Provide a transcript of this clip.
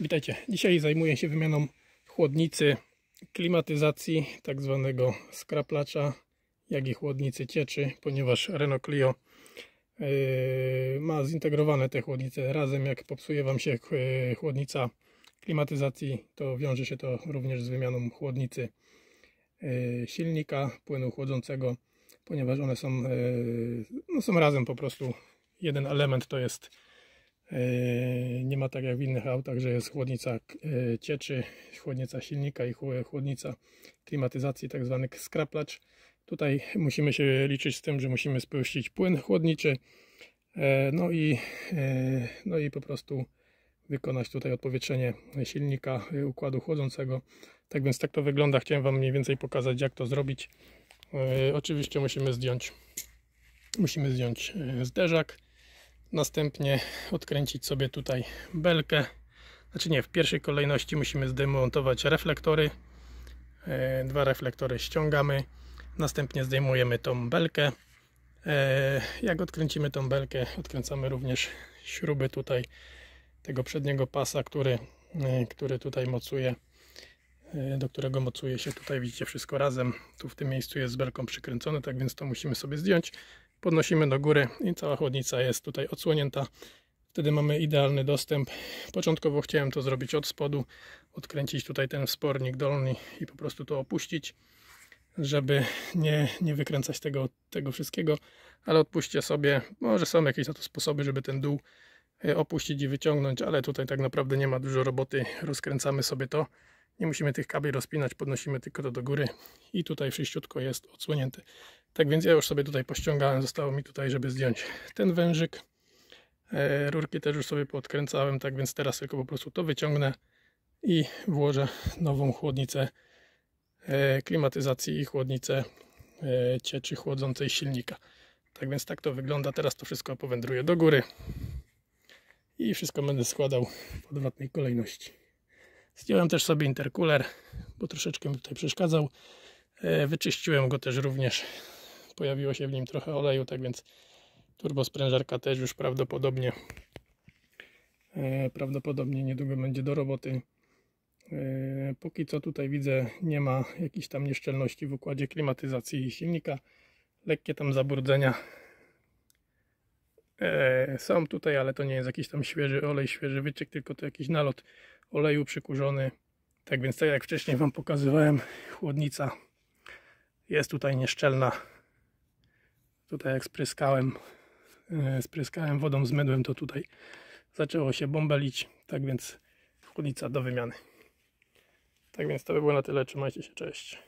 Witajcie. Dzisiaj zajmuję się wymianą chłodnicy klimatyzacji, tak zwanego skraplacza, jak i chłodnicy cieczy, ponieważ Renault Clio yy, ma zintegrowane te chłodnice razem. Jak popsuje Wam się yy, chłodnica klimatyzacji, to wiąże się to również z wymianą chłodnicy yy, silnika, płynu chłodzącego, ponieważ one są, no są razem po prostu. Jeden element to jest ma tak jak w innych autach, że jest chłodnica e, cieczy, chłodnica silnika i chłodnica klimatyzacji, tak zwany skraplacz. Tutaj musimy się liczyć z tym, że musimy spuścić płyn chłodniczy, e, no i, e, no i po prostu wykonać tutaj odpowietrzenie silnika układu chłodzącego. Tak więc tak to wygląda. Chciałem Wam mniej więcej pokazać jak to zrobić. Oczywiście musimy zdjąć musimy zdjąć zderzak Następnie odkręcić sobie tutaj belkę. Znaczy nie, w pierwszej kolejności musimy zdemontować reflektory. E, dwa reflektory ściągamy. Następnie zdejmujemy tą belkę. E, jak odkręcimy tą belkę, odkręcamy również śruby tutaj tego przedniego pasa, który, e, który tutaj mocuje, do którego mocuje się tutaj, widzicie, wszystko razem. Tu w tym miejscu jest z belką przykręcone, tak więc to musimy sobie zdjąć podnosimy do góry i cała chłodnica jest tutaj odsłonięta. Wtedy mamy idealny dostęp. Początkowo chciałem to zrobić od spodu, odkręcić tutaj ten wspornik dolny i po prostu to opuścić, żeby nie, nie wykręcać tego, tego wszystkiego, ale odpuśćcie sobie, może są jakieś na to sposoby, żeby ten dół e, opuścić i wyciągnąć, ale tutaj tak naprawdę nie ma dużo roboty, rozkręcamy sobie to. Nie musimy tych kabli rozpinać, podnosimy tylko to do góry i tutaj wszyściutko jest odsłonięte. Tak więc ja już sobie tutaj pościągałem, zostało mi tutaj, żeby zdjąć ten wężyk. E, rurki też już sobie podkręcałem, tak więc teraz tylko po prostu to wyciągnę i włożę nową chłodnicę e, klimatyzacji i chłodnicę e, cieczy chłodzącej silnika. Tak więc tak to wygląda. Teraz to wszystko powędruje do góry i wszystko będę składał w odwrotnej kolejności. Zdjąłem też sobie intercooler, bo troszeczkę mi tutaj przeszkadzał. Wyczyściłem go też również pojawiło się w nim trochę oleju, tak więc turbosprężarka też już prawdopodobnie e, prawdopodobnie niedługo będzie do roboty. E, póki co tutaj widzę nie ma jakichś tam nieszczelności w układzie klimatyzacji silnika. Lekkie tam zabrudzenia e, są tutaj, ale to nie jest jakiś tam świeży olej, świeży wyciek, tylko to jakiś nalot oleju przykurzony. Tak więc tak jak wcześniej Wam pokazywałem, chłodnica jest tutaj nieszczelna. Tutaj jak spryskałem, e, spryskałem wodą z mydłem, to tutaj zaczęło się bąbelić. Tak więc wchódnica do wymiany. Tak więc to by było na tyle. Trzymajcie się, cześć.